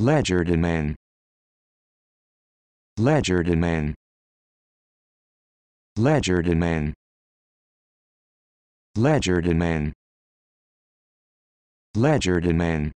Ledger domain. Ledger domain. Ledger domain. Ledger domain. Ledger domain.